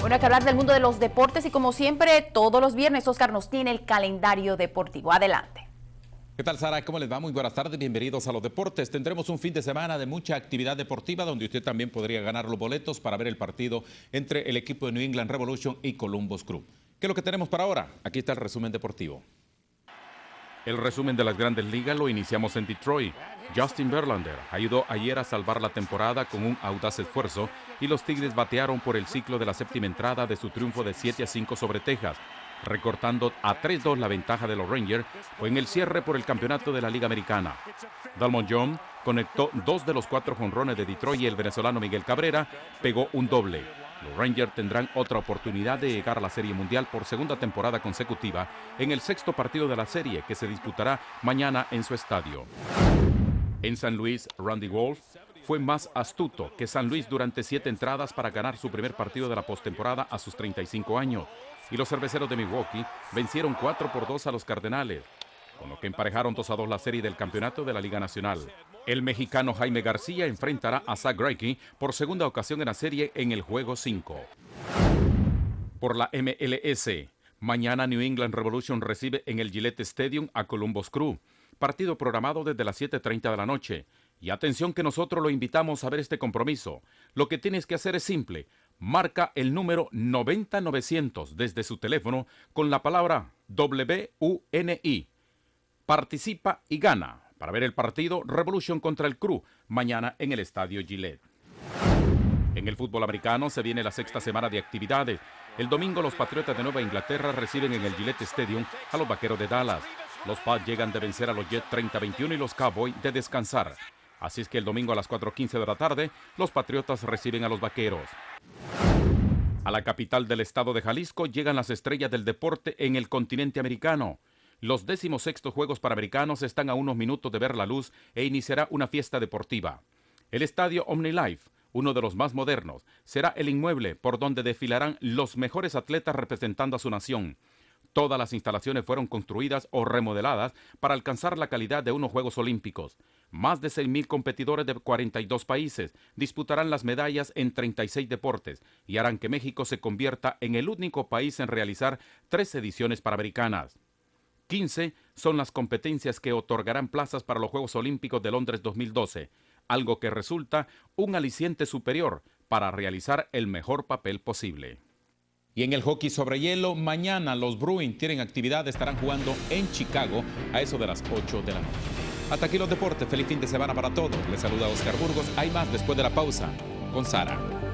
Bueno, hay que hablar del mundo de los deportes y como siempre, todos los viernes Oscar nos tiene el calendario deportivo. Adelante. ¿Qué tal, Sara? ¿Cómo les va? Muy buenas tardes, bienvenidos a los deportes. Tendremos un fin de semana de mucha actividad deportiva donde usted también podría ganar los boletos para ver el partido entre el equipo de New England Revolution y Columbus Crew. ¿Qué es lo que tenemos para ahora? Aquí está el resumen deportivo. El resumen de las grandes ligas lo iniciamos en Detroit. Justin Verlander ayudó ayer a salvar la temporada con un audaz esfuerzo y los Tigres batearon por el ciclo de la séptima entrada de su triunfo de 7 a 5 sobre Texas, recortando a 3-2 la ventaja de los Rangers fue en el cierre por el campeonato de la Liga Americana. Dalmon Young conectó dos de los cuatro jonrones de Detroit y el venezolano Miguel Cabrera pegó un doble. Los Rangers tendrán otra oportunidad de llegar a la Serie Mundial por segunda temporada consecutiva en el sexto partido de la serie que se disputará mañana en su estadio. En San Luis, Randy Wolf fue más astuto que San Luis durante siete entradas para ganar su primer partido de la postemporada a sus 35 años. Y los cerveceros de Milwaukee vencieron 4 por 2 a los Cardenales con lo que emparejaron 2 a dos la serie del campeonato de la Liga Nacional. El mexicano Jaime García enfrentará a Zach Greinke por segunda ocasión en la serie en el juego 5. Por la MLS, mañana New England Revolution recibe en el Gillette Stadium a Columbus Crew, partido programado desde las 7.30 de la noche. Y atención que nosotros lo invitamos a ver este compromiso. Lo que tienes que hacer es simple. Marca el número 90900 desde su teléfono con la palabra WUNI participa y gana para ver el partido Revolution contra el cru mañana en el Estadio Gillette. En el fútbol americano se viene la sexta semana de actividades. El domingo los Patriotas de Nueva Inglaterra reciben en el Gillette Stadium a los Vaqueros de Dallas. Los Pats llegan de vencer a los Jet 30-21 y los Cowboys de descansar. Así es que el domingo a las 4.15 de la tarde, los Patriotas reciben a los Vaqueros. A la capital del estado de Jalisco llegan las estrellas del deporte en el continente americano. Los decimosextos Juegos Panamericanos están a unos minutos de ver la luz e iniciará una fiesta deportiva. El estadio OmniLife, uno de los más modernos, será el inmueble por donde desfilarán los mejores atletas representando a su nación. Todas las instalaciones fueron construidas o remodeladas para alcanzar la calidad de unos Juegos Olímpicos. Más de 6.000 competidores de 42 países disputarán las medallas en 36 deportes y harán que México se convierta en el único país en realizar tres ediciones panamericanas. 15 son las competencias que otorgarán plazas para los Juegos Olímpicos de Londres 2012, algo que resulta un aliciente superior para realizar el mejor papel posible. Y en el hockey sobre hielo, mañana los Bruins tienen actividad, estarán jugando en Chicago a eso de las 8 de la noche. Hasta aquí los deportes, feliz fin de semana para todos. Les saluda Oscar Burgos, hay más después de la pausa con Sara.